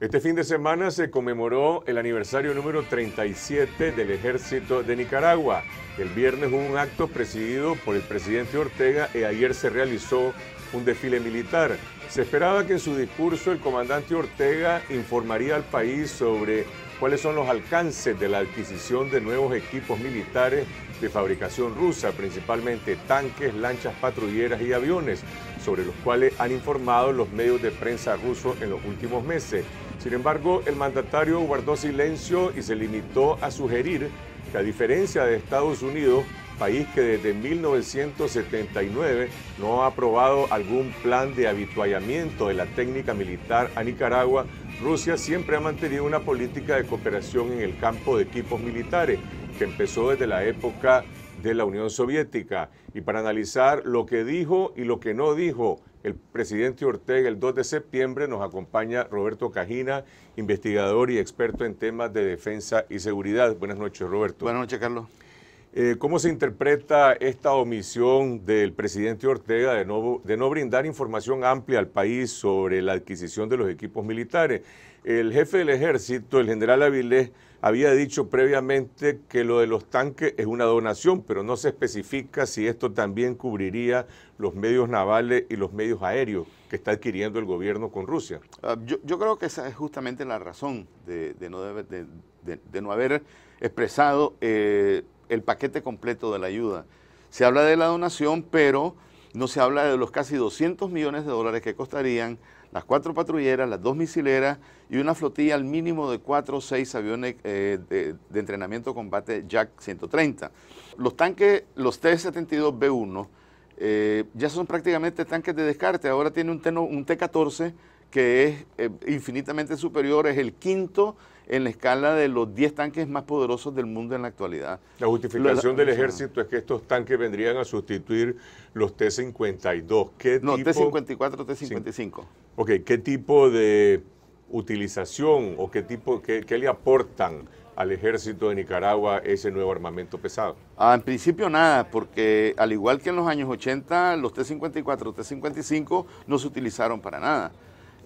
Este fin de semana se conmemoró el aniversario número 37 del ejército de Nicaragua. El viernes hubo un acto presidido por el presidente Ortega y ayer se realizó un desfile militar. Se esperaba que en su discurso el comandante Ortega informaría al país sobre cuáles son los alcances de la adquisición de nuevos equipos militares de fabricación rusa, principalmente tanques, lanchas patrulleras y aviones, sobre los cuales han informado los medios de prensa rusos en los últimos meses. Sin embargo, el mandatario guardó silencio y se limitó a sugerir que a diferencia de Estados Unidos, país que desde 1979 no ha aprobado algún plan de habituallamiento de la técnica militar a Nicaragua, Rusia siempre ha mantenido una política de cooperación en el campo de equipos militares que empezó desde la época de la Unión Soviética y para analizar lo que dijo y lo que no dijo el presidente Ortega el 2 de septiembre nos acompaña Roberto Cajina, investigador y experto en temas de defensa y seguridad. Buenas noches, Roberto. Buenas noches, Carlos. Eh, ¿Cómo se interpreta esta omisión del presidente Ortega de de no brindar información amplia al país sobre la adquisición de los equipos militares? el jefe del ejército, el general Avilés, había dicho previamente que lo de los tanques es una donación, pero no se especifica si esto también cubriría los medios navales y los medios aéreos que está adquiriendo el gobierno con Rusia. Ah, yo, creo que esa es justamente la razón de, no, haber expresado eh, el paquete completo de la ayuda. Se habla de la donación, pero no se habla de los casi 200 millones de dólares que costarían las cuatro patrulleras, las dos misileras y una flotilla al mínimo de cuatro o seis aviones eh, de, entrenamiento combate Jack 130. Los tanques, los T-72B1, eh, ya son prácticamente tanques de descarte. Ahora tiene un, un T-14 que es eh, infinitamente superior, es el quinto en la escala de los 10 tanques más poderosos del mundo en la actualidad. La justificación del ejército es que estos tanques vendrían a sustituir los T-52. ¿Qué no, T-54, T-55. Ok, ¿qué tipo de utilización o qué tipo, le aportan al ejército de Nicaragua ese nuevo armamento pesado? Ah, en principio nada, porque al igual que en los años 80, los T-54, T-55 no se utilizaron para nada.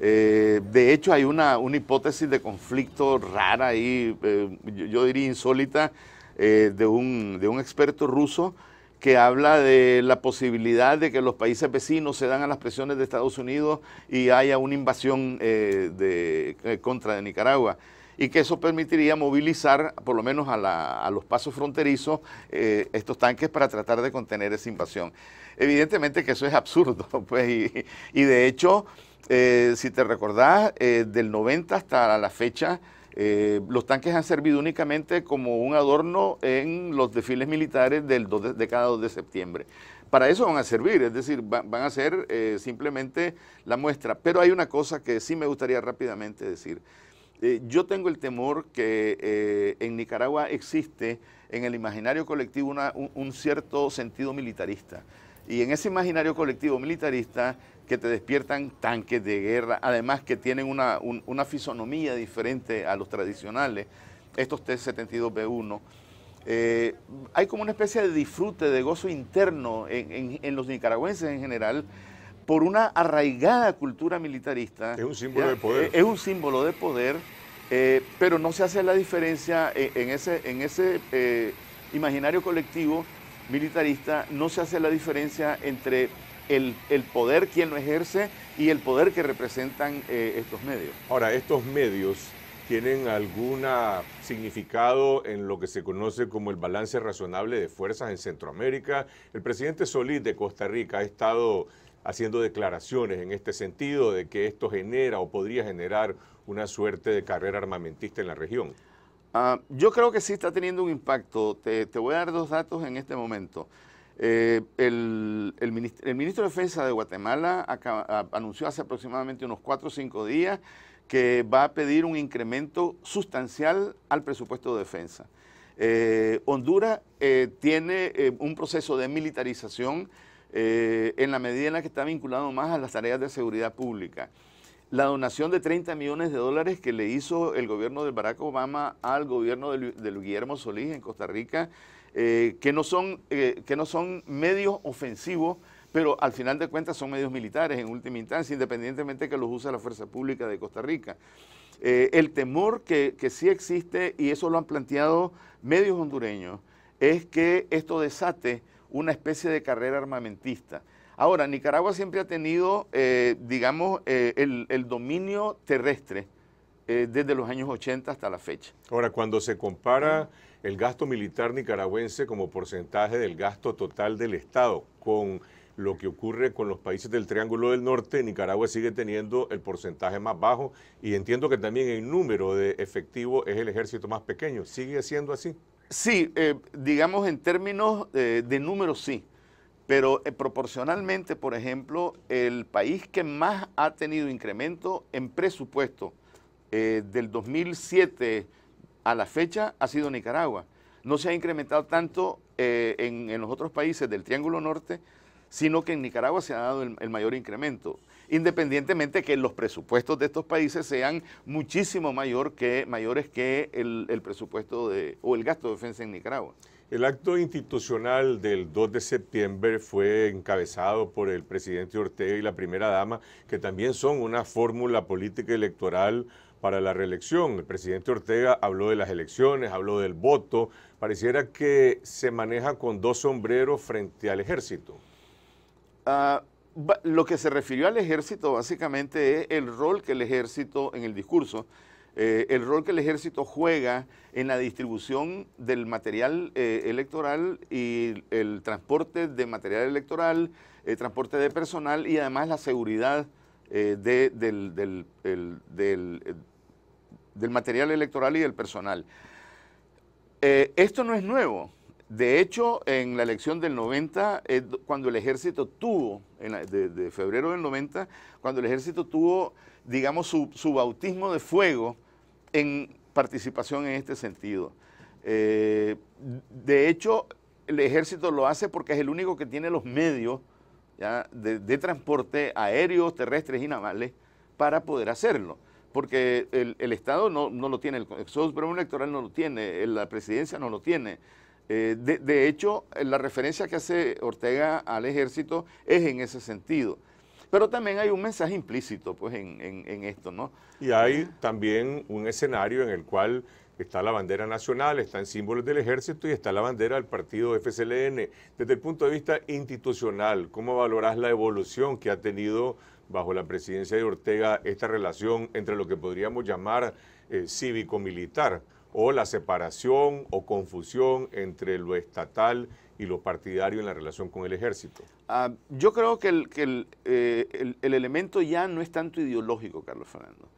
Eh, de hecho, hay una, hipótesis de conflicto rara eh, y yo, diría insólita, eh, de, un, de un experto ruso que habla de la posibilidad de que los países vecinos se dan a las presiones de Estados Unidos y haya una invasión eh, eh, contra Nicaragua y que eso permitiría movilizar, por lo menos a, los pasos fronterizos, eh, estos tanques para tratar de contener esa invasión. Evidentemente que eso es absurdo, pues, y, de hecho, si te recordás, del 90 hasta la fecha, eh, los tanques han servido únicamente como un adorno en los desfiles militares del 2 de, cada 2 de septiembre. Para eso van a servir, es decir, van a ser eh, simplemente la muestra. Pero hay una cosa que sí me gustaría rápidamente decir. Eh, yo tengo el temor que en Nicaragua existe en el imaginario colectivo un cierto sentido militarista. Y en ese imaginario colectivo militarista que te despiertan tanques de guerra, además que tienen una, fisonomía diferente a los tradicionales, estos T-72B1. Eh, hay como una especie de disfrute, de gozo interno en, los nicaragüenses en general por una arraigada cultura militarista. Es un símbolo de poder. Es un símbolo de poder, eh, pero no se hace la diferencia en, ese, en ese eh, imaginario colectivo militarista, no se hace la diferencia entre el, poder quien lo ejerce y el poder que representan eh, estos medios. Ahora, estos medios tienen algún significado en lo que se conoce como el balance razonable de fuerzas en Centroamérica. El presidente Solís de Costa Rica ha estado haciendo declaraciones en este sentido de que esto genera o podría generar una suerte de carrera armamentista en la región. Ah, yo creo que sí está teniendo un impacto. te voy a dar dos datos en este momento. Eh, el, ministro, de Defensa de Guatemala anunció hace aproximadamente unos 4 o 5 días que va a pedir un incremento sustancial al presupuesto de defensa. Eh, Honduras eh, tiene un proceso de militarización en la medida en la que está vinculado más a las tareas de seguridad pública. La donación de 30 millones de dólares que le hizo el gobierno de Barack Obama al gobierno de Guillermo Solís en Costa Rica eh, que, no son, eh, que no son medios ofensivos, pero al final de cuentas son medios militares en última instancia, independientemente de que los use la Fuerza Pública de Costa Rica. Eh, el temor que, sí existe, y eso lo han planteado medios hondureños, es que esto desate una especie de carrera armamentista. Ahora, Nicaragua siempre ha tenido, digamos, el, dominio terrestre desde los años 80 hasta la fecha. Ahora, cuando se compara... Mm el gasto militar nicaragüense como porcentaje del gasto total del Estado. Con lo que ocurre con los países del Triángulo del Norte, Nicaragua sigue teniendo el porcentaje más bajo y entiendo que también el número de efectivo es el ejército más pequeño. ¿Sigue siendo así? Sí, eh, digamos en términos eh, de números sí, pero eh, proporcionalmente, por ejemplo, el país que más ha tenido incremento en presupuesto del 2007 a la fecha ha sido Nicaragua. No se ha incrementado tanto eh, en, los otros países del Triángulo Norte, sino que en Nicaragua se ha dado el, mayor incremento, independientemente que los presupuestos de estos países sean muchísimo mayor que, mayores que el, presupuesto de, o el gasto de defensa en Nicaragua. El acto institucional del 2 de septiembre fue encabezado por el presidente Ortega y la primera dama, que también son una fórmula política electoral para la reelección. El presidente Ortega habló de las elecciones, habló del voto. Pareciera que se maneja con dos sombreros frente al ejército. Ah, lo que se refirió al ejército básicamente es el rol que el ejército en el discurso, eh, el rol que el ejército juega en la distribución del material eh, electoral y el transporte de material electoral, el eh, transporte de personal y además la seguridad del, del, del, del material electoral y del personal. Eh, esto no es nuevo. De hecho, en la elección del 90, eh, cuando el ejército tuvo, en de, febrero del 90, cuando el ejército tuvo, digamos, su, bautismo de fuego en participación en este sentido. Eh, de hecho, el ejército lo hace porque es el único que tiene los medios De, de, transporte aéreos, terrestres y navales para poder hacerlo porque el, Estado no, lo tiene, el Consejo Supremo Electoral no lo tiene, la presidencia no lo tiene. Eh, de, hecho, la referencia que hace Ortega al ejército es en ese sentido. Pero también hay un mensaje implícito pues, en, esto, ¿no? Y hay eh. también un escenario en el cual está la bandera nacional, están símbolos del ejército y está la bandera del partido FCLN. Desde el punto de vista institucional, ¿cómo valoras la evolución que ha tenido bajo la presidencia de Ortega esta relación entre lo que podríamos llamar eh, cívico-militar o la separación o confusión entre lo estatal y lo partidario en la relación con el ejército? Ah, yo creo que, eh, el, el, elemento ya no es tanto ideológico, Carlos Fernando.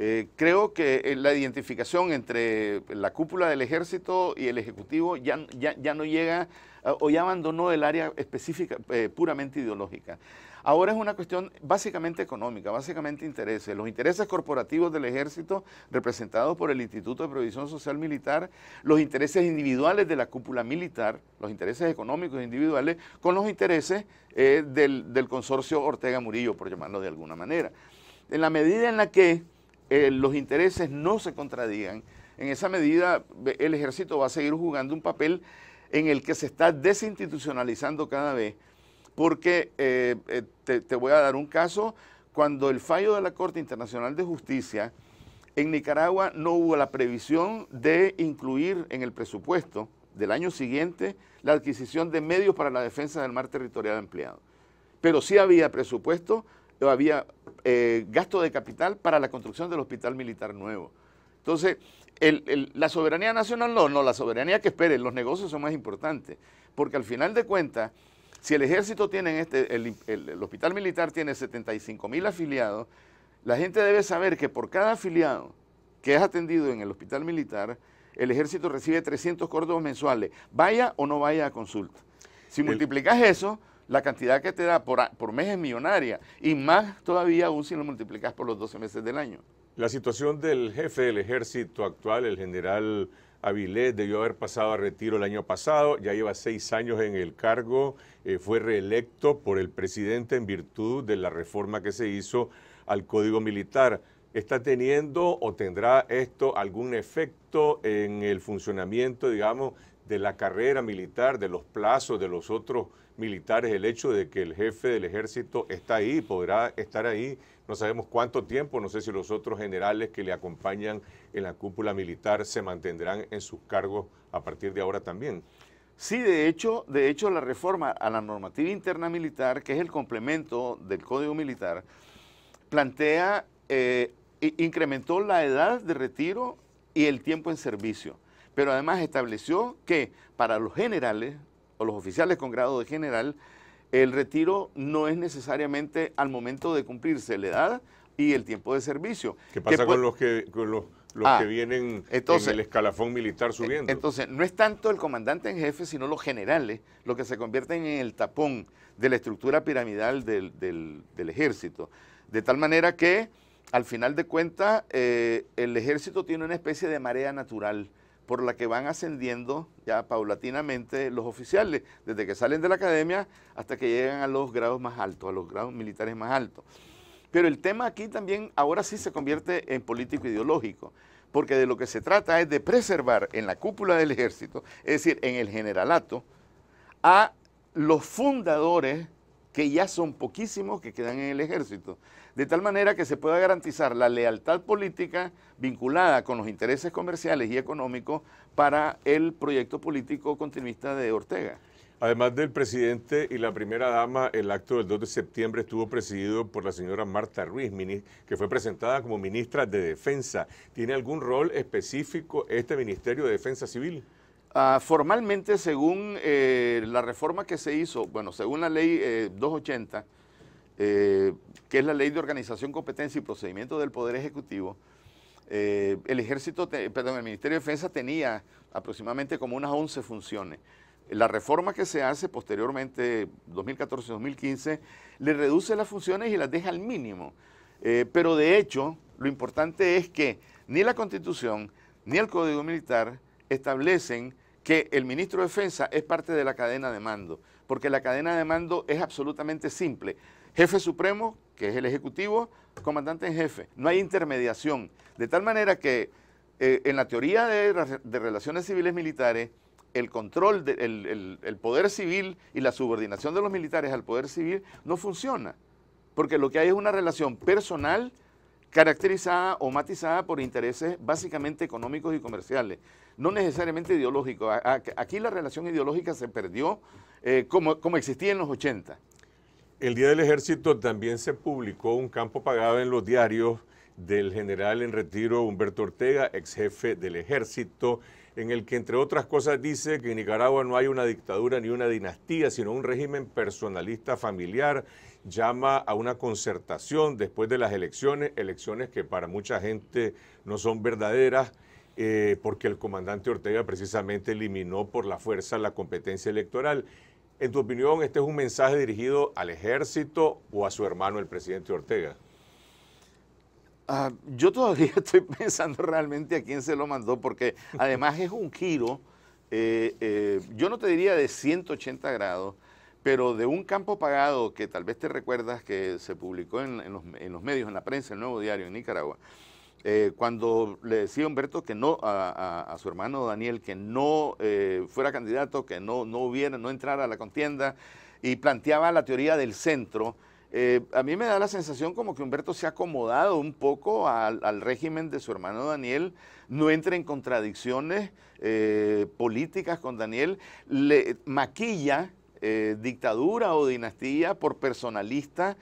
Eh, creo que la identificación entre la cúpula del ejército y el ejecutivo ya, ya, no llega ah, o ya abandonó el área específica, puramente ideológica. Ahora es una cuestión básicamente económica, básicamente intereses. Los intereses corporativos del ejército, representados por el Instituto de Previsión Social Militar, los intereses individuales de la cúpula militar, los intereses económicos individuales, con los intereses eh, del, consorcio Ortega Murillo, por llamarlo de alguna manera. En la medida en la que eh, los intereses no se contradigan, en esa medida el ejército va a seguir jugando un papel en el que se está desinstitucionalizando cada vez porque eh, eh, te, voy a dar un caso, cuando el fallo de la Corte Internacional de Justicia, en Nicaragua no hubo la previsión de incluir en el presupuesto del año siguiente la adquisición de medios para la defensa del mar territorial empleado. Pero sí había presupuesto, había eh, gasto de capital para la construcción del hospital militar nuevo. Entonces, la soberanía nacional no, no, la soberanía que espere, los negocios son más importantes, porque al final de cuentas, si el ejército tiene, este, el, hospital militar tiene 75 mil afiliados, la gente debe saber que por cada afiliado que es atendido en el hospital militar, el ejército recibe 300 córdobos mensuales, vaya o no vaya a consulta. Si multiplicas eso, la cantidad que te da por, por mes es millonaria y más todavía aún si lo multiplicas por los 12 meses del año. La situación del jefe del ejército actual, el general Avilés debió haber pasado a retiro el año pasado, ya lleva seis años en el cargo, eh, fue reelecto por el presidente en virtud de la reforma que se hizo al Código Militar. ¿Está teniendo o tendrá esto algún efecto en el funcionamiento, digamos, de la carrera militar, de los plazos de los otros militares, el hecho de que el jefe del ejército está ahí, podrá estar ahí, no sabemos cuánto tiempo, no sé si los otros generales que le acompañan en la cúpula militar se mantendrán en sus cargos a partir de ahora también. Sí, de hecho, de hecho la reforma a la normativa interna militar, que es el complemento del Código Militar, plantea, eh, incrementó la edad de retiro y el tiempo en servicio pero además estableció que para los generales o los oficiales con grado de general, el retiro no es necesariamente al momento de cumplirse la edad y el tiempo de servicio. ¿Qué pasa con los que los, ah, que vienen en el escalafón militar subiendo? Entonces, no es tanto el comandante en jefe, sino los generales, los que se convierten en el tapón de la estructura piramidal del, ejército. De tal manera que, al final de cuentas, eh, el ejército tiene una especie de marea natural por la que van ascendiendo ya paulatinamente los oficiales, desde que salen de la academia hasta que llegan a los grados más altos, a los grados militares más altos. Pero el tema aquí también ahora sí se convierte en político ideológico, porque de lo que se trata es de preservar en la cúpula del ejército, es decir, en el generalato, a los fundadores que ya son poquísimos que quedan en el ejército de tal manera que se pueda garantizar la lealtad política vinculada con los intereses comerciales y económicos para el proyecto político continuista de Ortega. Además del presidente y la primera dama, el acto del 2 de septiembre estuvo presidido por la señora Marta Ruiz, que fue presentada como ministra de Defensa. ¿Tiene algún rol específico este Ministerio de Defensa Civil? Ah, formalmente, según eh, la reforma que se hizo, bueno, según la ley 280, eh, eh, que es la ley de organización, competencia y procedimiento del Poder Ejecutivo, eh, el ejército, perdón, el Ministerio de Defensa tenía aproximadamente como unas 11 funciones. La reforma que se hace posteriormente, 2014-2015, le reduce las funciones y las deja al mínimo. Eh, pero de hecho, lo importante es que ni la Constitución ni el Código Militar establecen que el ministro de Defensa es parte de la cadena de mando, porque la cadena de mando es absolutamente simple jefe supremo, que es el Ejecutivo, comandante en jefe. No hay intermediación. De tal manera que eh, en la teoría de, relaciones civiles militares, el control, del el, poder civil y la subordinación de los militares al poder civil no funciona. Porque lo que hay es una relación personal caracterizada o matizada por intereses básicamente económicos y comerciales, no necesariamente ideológicos. Aquí la relación ideológica se perdió eh, como, como, existía en los 80 el Día del Ejército también se publicó un campo pagado en los diarios del general en retiro Humberto Ortega, ex jefe del Ejército, en el que entre otras cosas dice que en Nicaragua no hay una dictadura ni una dinastía, sino un régimen personalista familiar, llama a una concertación después de las elecciones, elecciones que para mucha gente no son verdaderas, eh, porque el comandante Ortega precisamente eliminó por la fuerza la competencia electoral. En tu opinión, ¿este es un mensaje dirigido al ejército o a su hermano, el presidente Ortega? Ah, yo todavía estoy pensando realmente a quién se lo mandó, porque además es un giro, eh, eh, yo no te diría de 180 grados, pero de un campo pagado que tal vez te recuerdas que se publicó en, los, en los medios, en la prensa, el nuevo diario en Nicaragua, eh, cuando le decía Humberto que no a, su hermano Daniel que no eh, fuera candidato, que no, no hubiera, no entrara a la contienda y planteaba la teoría del centro, eh, a mí me da la sensación como que Humberto se ha acomodado un poco al, régimen de su hermano Daniel, no entra en contradicciones políticas con Daniel, le maquilla dictadura o dinastía por personalista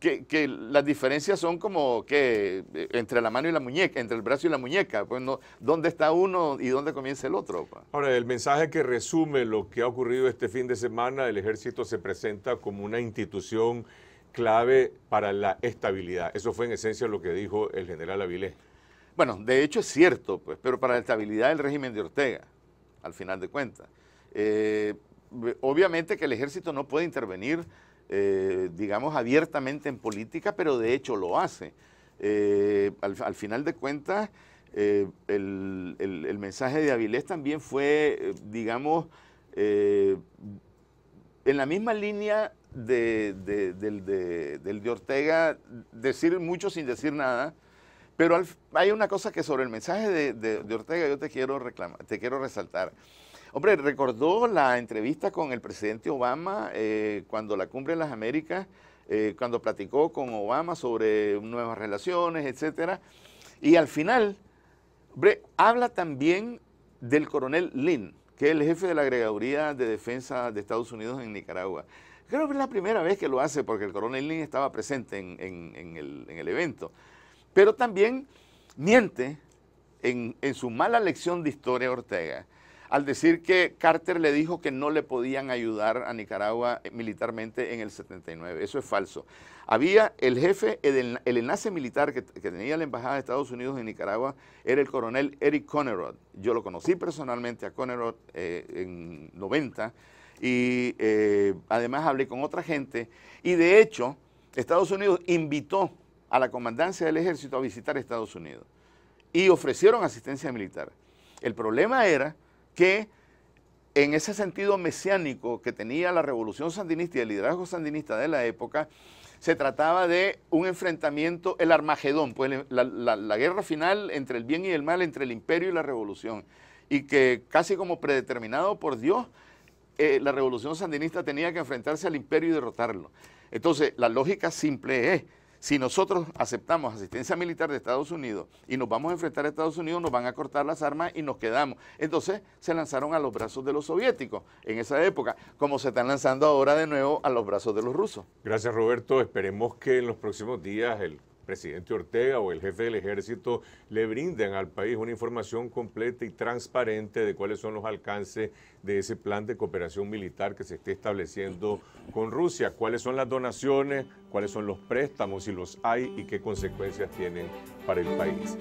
que, las diferencias son como que eh, entre la mano y la muñeca, entre el brazo y la muñeca, pues dónde está uno y dónde comienza el otro. Pues? Ahora, el mensaje que resume lo que ha ocurrido este fin de semana, el ejército se presenta como una institución clave para la estabilidad. Eso fue en esencia lo que dijo el general Avilés. Bueno, de hecho es cierto, pues, pero para la estabilidad del régimen de Ortega, al final de cuentas. Eh, obviamente que el ejército no puede intervenir eh, digamos, abiertamente en política, pero de hecho lo hace. Eh, al, final de cuentas, eh, el, mensaje de Avilés también fue, digamos, en la misma línea de, del, de, Ortega, decir mucho sin decir nada, pero hay una cosa que sobre el mensaje de, de Ortega yo te quiero reclamar, te quiero resaltar. Hombre, recordó la entrevista con el presidente Obama eh, cuando la cumbre de las Américas, eh, cuando platicó con Obama sobre nuevas relaciones, etc. Y al final, hombre, habla también del coronel Lin, que es el jefe de la agregaduría de defensa de Estados Unidos en Nicaragua. Creo que es la primera vez que lo hace porque el coronel Lin estaba presente en el, evento. Pero también miente en, su mala lección de historia Ortega al decir que Carter le dijo que no le podían ayudar a Nicaragua eh, militarmente en el 79. Eso es falso. Había el jefe, el, enlace militar que, tenía la Embajada de Estados Unidos en Nicaragua era el coronel Eric Conerod. Yo lo conocí personalmente a Conerod eh, en 90 y eh, además hablé con otra gente y de hecho Estados Unidos invitó a la comandancia del ejército a visitar Estados Unidos y ofrecieron asistencia militar. El problema era que en ese sentido mesiánico que tenía la revolución sandinista y el liderazgo sandinista de la época, se trataba de un enfrentamiento, el Armagedón, pues la, guerra final entre el bien y el mal, entre el imperio y la revolución, y que casi como predeterminado por Dios, eh, la revolución sandinista tenía que enfrentarse al imperio y derrotarlo. Entonces, la lógica simple es, si nosotros aceptamos asistencia militar de Estados Unidos y nos vamos a enfrentar a Estados Unidos, nos van a cortar las armas y nos quedamos. Entonces se lanzaron a los brazos de los soviéticos en esa época, como se están lanzando ahora de nuevo a los brazos de los rusos. Gracias Roberto. Esperemos que en los próximos días el presidente Ortega o el jefe del ejército le brinden al país una información completa y transparente de cuáles son los alcances de ese plan de cooperación militar que se esté estableciendo con Rusia, cuáles son las donaciones, cuáles son los préstamos, si los hay y qué consecuencias tienen para el país.